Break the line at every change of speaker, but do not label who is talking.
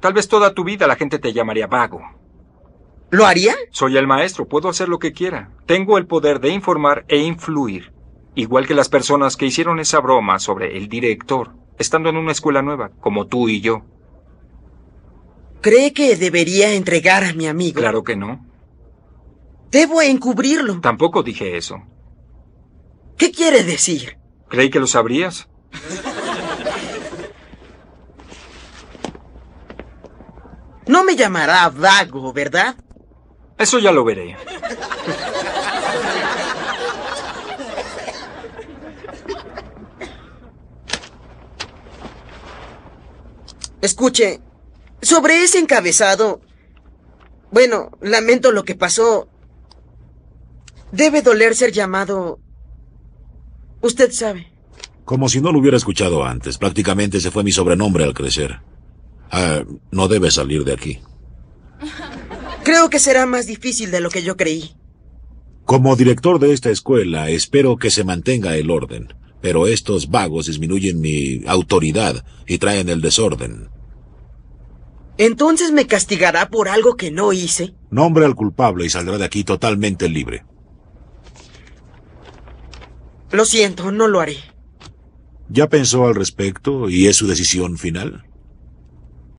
Tal vez toda tu vida la gente te llamaría vago. ¿Lo haría? Soy el maestro, puedo hacer lo que quiera. Tengo el poder de informar e influir, igual que las personas que hicieron esa broma sobre el director, estando en una escuela nueva, como tú y yo. ¿Cree que debería entregar a mi amigo? Claro que no. Debo encubrirlo. Tampoco dije eso. ¿Qué quiere decir? Creí que lo sabrías. No me llamará vago, ¿verdad? Eso ya lo veré.
Escuche, sobre ese encabezado... Bueno, lamento lo que pasó. Debe doler ser llamado... Usted sabe.
Como si no lo hubiera escuchado antes. Prácticamente se fue mi sobrenombre al crecer. Ah, no debe salir de aquí.
Creo que será más difícil de lo que yo creí.
Como director de esta escuela, espero que se mantenga el orden, pero estos vagos disminuyen mi autoridad y traen el desorden.
¿Entonces me castigará por algo que no hice?
Nombre al culpable y saldrá de aquí totalmente libre.
Lo siento, no lo haré.
¿Ya pensó al respecto y es su decisión final?